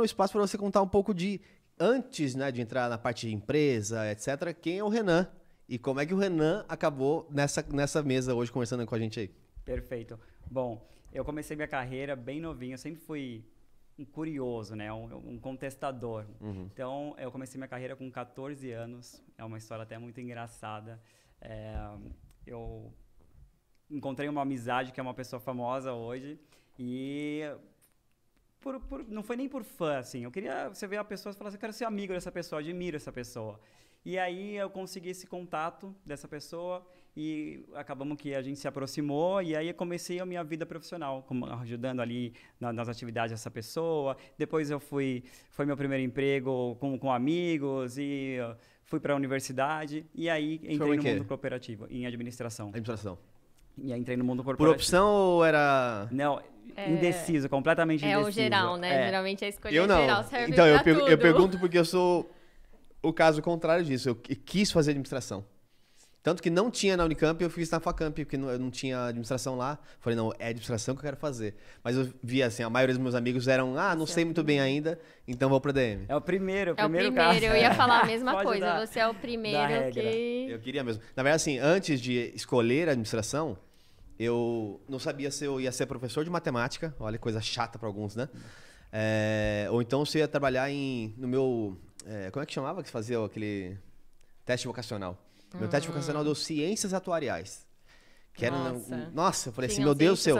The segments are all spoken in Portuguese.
um espaço para você contar um pouco de antes, né, de entrar na parte de empresa, etc. Quem é o Renan e como é que o Renan acabou nessa nessa mesa hoje conversando com a gente aí? Perfeito. Bom, eu comecei minha carreira bem novinho, eu sempre fui um curioso, né? Um, um contestador. Uhum. Então, eu comecei minha carreira com 14 anos. É uma história até muito engraçada. É, eu encontrei uma amizade que é uma pessoa famosa hoje e por, por, não foi nem por fã, assim. Eu queria você ver a pessoa e falar assim, eu quero ser amigo dessa pessoa, admiro essa pessoa. E aí eu consegui esse contato dessa pessoa e acabamos que a gente se aproximou e aí comecei a minha vida profissional, como, ajudando ali na, nas atividades dessa pessoa. Depois eu fui, foi meu primeiro emprego com, com amigos e uh, fui para a universidade e aí entrei no mundo cooperativo, em administração. Administração. E aí entrei no mundo corporativo. Por opção ou era. Não, é... indeciso, completamente é indeciso. É o geral, né? É. Geralmente a escolha eu é não. geral serve então, eu, tudo. eu pergunto porque eu sou o caso contrário disso. Eu quis fazer administração. Tanto que não tinha na Unicamp, eu fiz na Facamp, porque não, eu não tinha administração lá. Falei, não, é administração que eu quero fazer. Mas eu vi, assim, a maioria dos meus amigos eram, ah, não sei muito bem ainda, então vou pra DM. É o primeiro, o primeiro É o primeiro, caso. eu ia falar a mesma coisa. Dar, você é o primeiro que... Eu queria mesmo. Na verdade, assim, antes de escolher a administração, eu não sabia se eu ia ser professor de matemática, olha coisa chata para alguns, né? É, ou então se ia trabalhar em, no meu. É, como é que chamava que fazia aquele teste vocacional? Meu teste ah. vocacional deu ciências atuariais. Que era nossa, um, nossa eu falei assim, meu Deus do céu.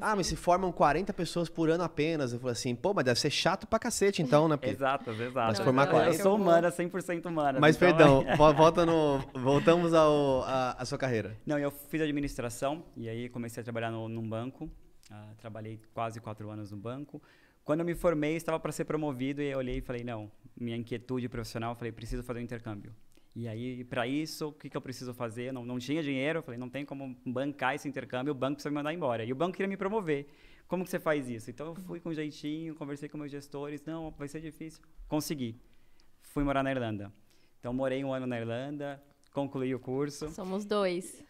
ah, mas se formam 40 pessoas por ano apenas. Eu falei assim, pô, mas deve ser chato pra cacete então, né? Pia? exato, exato. Não, formar 40... Eu sou humana, 100% humana. Mas então... perdão, é. volta no, voltamos ao, a, a, sua carreira. Não, eu fiz administração e aí comecei a trabalhar no, num banco. Uh, trabalhei quase quatro anos no banco. Quando eu me formei, estava para ser promovido e eu olhei e falei, não, minha inquietude profissional, falei, preciso fazer um intercâmbio. E aí, para isso, o que, que eu preciso fazer? não, não tinha dinheiro, eu falei, não tem como bancar esse intercâmbio, o banco precisa me mandar embora. E o banco queria me promover. Como que você faz isso? Então, eu fui com jeitinho, conversei com meus gestores, não, vai ser difícil. Consegui. Fui morar na Irlanda. Então, morei um ano na Irlanda, concluí o curso. Somos dois.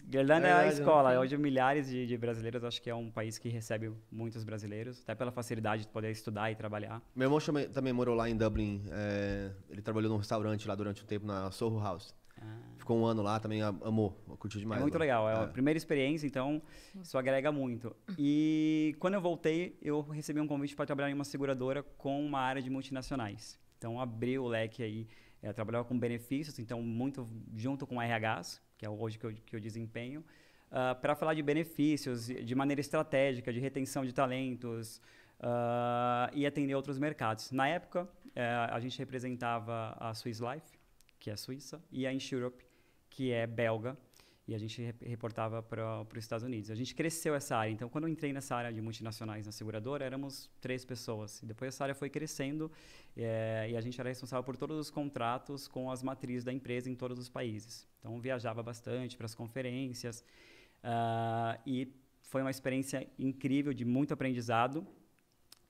Guerlanda é, a escola. É hoje milhares de, de, brasileiros, acho que é um país que recebe muitos brasileiros, até pela facilidade de poder estudar e trabalhar. Meu irmão chama, também morou lá em Dublin, é, ele trabalhou num restaurante lá durante um tempo, na Soho House. Ah. Ficou um ano lá, também amou, curtiu é demais. É muito legal, é, é, a primeira experiência, então isso agrega muito. E quando eu voltei, eu recebi um convite para trabalhar em uma seguradora com uma área de multinacionais. Então abriu o leque aí é, eu trabalhava com benefícios, então muito junto com RHs, que é hoje que eu, que eu desempenho, uh, ah, para falar de benefícios, de maneira estratégica, de retenção de talentos uh, e atender outros mercados. Na época, uh, a gente representava a Swiss Life, que é a Suíça, e a Insure que é belga, e a gente reportava para os Estados Unidos. A gente cresceu essa área. Então, quando eu entrei nessa área de multinacionais na seguradora, éramos três pessoas. E depois essa área foi crescendo é, e a gente era responsável por todos os contratos com as matrizes da empresa em todos os países. Então, viajava bastante para as conferências uh, e foi uma experiência incrível de muito aprendizado.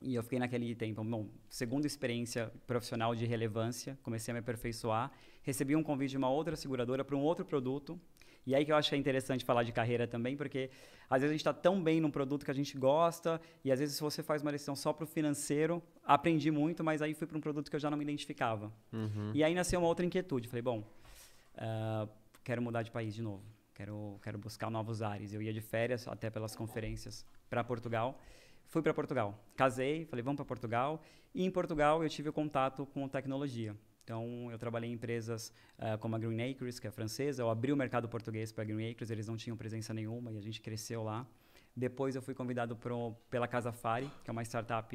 E eu fiquei naquele tempo, bom, segunda experiência profissional de relevância, comecei a me aperfeiçoar. Recebi um convite de uma outra seguradora para um outro produto, e aí que eu acho é interessante falar de carreira também, porque às vezes a gente está tão bem num produto que a gente gosta, e às vezes se você faz uma decisão só para o financeiro, aprendi muito, mas aí fui para um produto que eu já não me identificava. Uhum. E aí nasceu uma outra inquietude. Falei, bom, uh, quero mudar de país de novo. Quero, quero buscar novos ares. Eu ia de férias, até pelas conferências, para Portugal fui para Portugal. Casei, falei, vamos para Portugal. E em Portugal eu tive contato com tecnologia. Então, eu trabalhei em empresas uh, como a Green Acres, que é francesa. Eu abri o mercado português para a Green Acres, eles não tinham presença nenhuma e a gente cresceu lá. Depois, eu fui convidado pro, pela Casa Fari, que é uma startup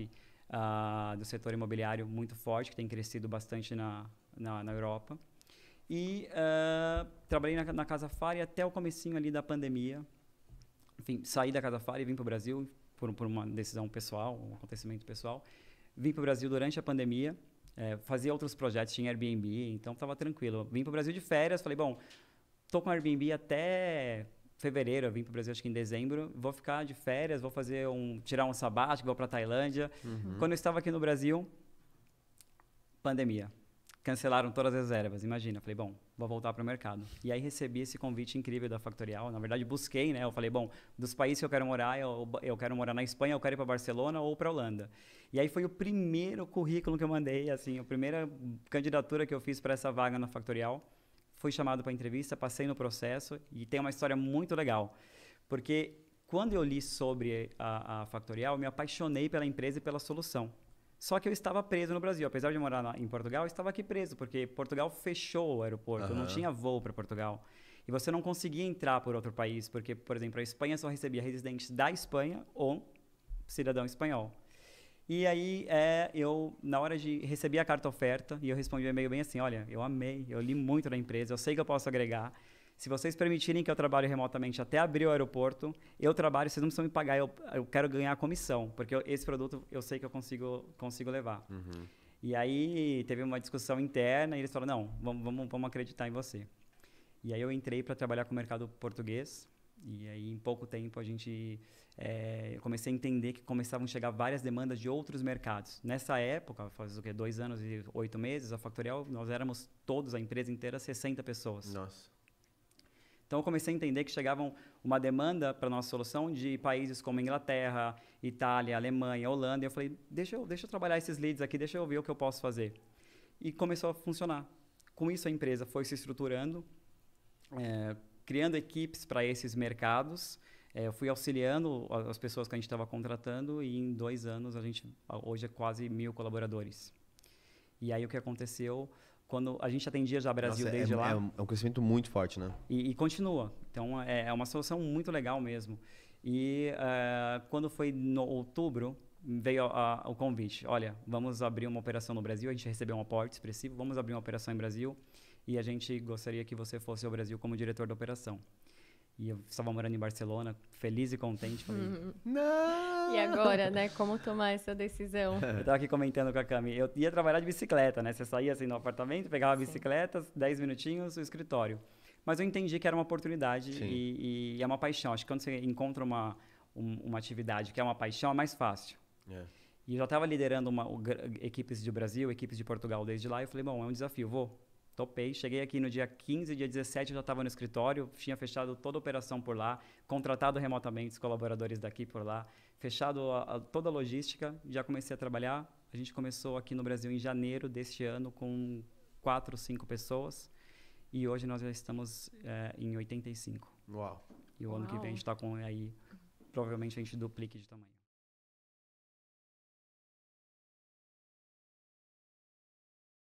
uh, do setor imobiliário muito forte, que tem crescido bastante na, na, na Europa. E uh, trabalhei na, na Casa Fari até o comecinho ali da pandemia. Enfim, saí da Casa Fari e vim para o Brasil por, por uma decisão pessoal, um acontecimento pessoal. Vim para o Brasil durante a pandemia é, fazia outros projetos, tinha Airbnb, então estava tranquilo. vim para o Brasil de férias, falei, bom, tô com Airbnb até fevereiro, eu vim para o Brasil acho que em dezembro, vou ficar de férias, vou fazer um tirar um sabático, vou para Tailândia. Uhum. Quando eu estava aqui no Brasil, pandemia. Cancelaram todas as reservas, imagina. Falei, bom, vou voltar para o mercado. E aí recebi esse convite incrível da Factorial. Na verdade, busquei, né? Eu falei, bom, dos países que eu quero morar, eu, eu quero morar na Espanha, eu quero ir para Barcelona ou para Holanda. E aí foi o primeiro currículo que eu mandei, assim, a primeira candidatura que eu fiz para essa vaga na Factorial. Fui chamado para entrevista, passei no processo e tem uma história muito legal. Porque quando eu li sobre a, a Factorial, eu me apaixonei pela empresa e pela solução. Só que eu estava preso no Brasil. Apesar de morar na, em Portugal, eu estava aqui preso, porque Portugal fechou o aeroporto, uhum. não tinha voo para Portugal. E você não conseguia entrar por outro país, porque, por exemplo, a Espanha só recebia residentes da Espanha ou cidadão espanhol. E aí, é, eu, na hora de receber a carta oferta, e eu respondi o e-mail bem assim: olha, eu amei, eu li muito da empresa, eu sei que eu posso agregar. Se vocês permitirem que eu trabalhe remotamente até abrir o aeroporto, eu trabalho, vocês não precisam me pagar, eu, eu quero ganhar a comissão, porque eu, esse produto eu sei que eu consigo, consigo levar. Uhum. E aí teve uma discussão interna e eles falaram: não, vamos, vamos, vamos acreditar em você. E aí eu entrei para trabalhar com o mercado português. E aí, em pouco tempo, a gente é, eu comecei a entender que começavam a chegar várias demandas de outros mercados. Nessa época, faz o quê? Dois anos e oito meses, a Factorial, nós éramos todos, a empresa inteira, 60 pessoas. Nossa. Então, eu comecei a entender que chegavam uma demanda para nossa solução de países como Inglaterra, Itália, Alemanha, Holanda. E eu falei, deixa eu, deixa eu trabalhar esses leads aqui, deixa eu ver o que eu posso fazer. E começou a funcionar. Com isso, a empresa foi se estruturando, é, criando equipes para esses mercados. É, eu fui auxiliando as pessoas que a gente estava contratando e em dois anos a gente hoje é quase mil colaboradores. E aí o que aconteceu quando a gente atendia já Brasil Nossa, é desde é, lá. É um, crescimento muito forte, né? E, e continua. Então é, é, uma solução muito legal mesmo. E uh, quando foi no outubro, veio o convite: olha, vamos abrir uma operação no Brasil. A gente recebeu um aporte expressivo, vamos abrir uma operação em Brasil e a gente gostaria que você fosse ao Brasil como diretor da operação. E eu estava morando em Barcelona, feliz e contente. Falei, uhum. não! E agora, né? Como tomar essa decisão? eu estava aqui comentando com a Cami. Eu ia trabalhar de bicicleta, né? Você saía assim no apartamento, pegava a bicicleta, 10 minutinhos, o escritório. Mas eu entendi que era uma oportunidade e, e, é uma paixão. Acho que quando você encontra uma, um, uma atividade que é uma paixão, é mais fácil. É. E eu já estava liderando uma, equipes de Brasil, equipes de Portugal desde lá. E eu falei, bom, é um desafio, vou. Topei, cheguei aqui no dia 15, dia 17 eu já estava no escritório, tinha fechado toda a operação por lá, contratado remotamente os colaboradores daqui por lá, fechado a, a, toda a logística, já comecei a trabalhar. A gente começou aqui no Brasil em janeiro deste ano com quatro, cinco pessoas e hoje nós já estamos é, em 85. Uau! E o Uau. ano que vem a gente está com aí, provavelmente a gente duplique de tamanho.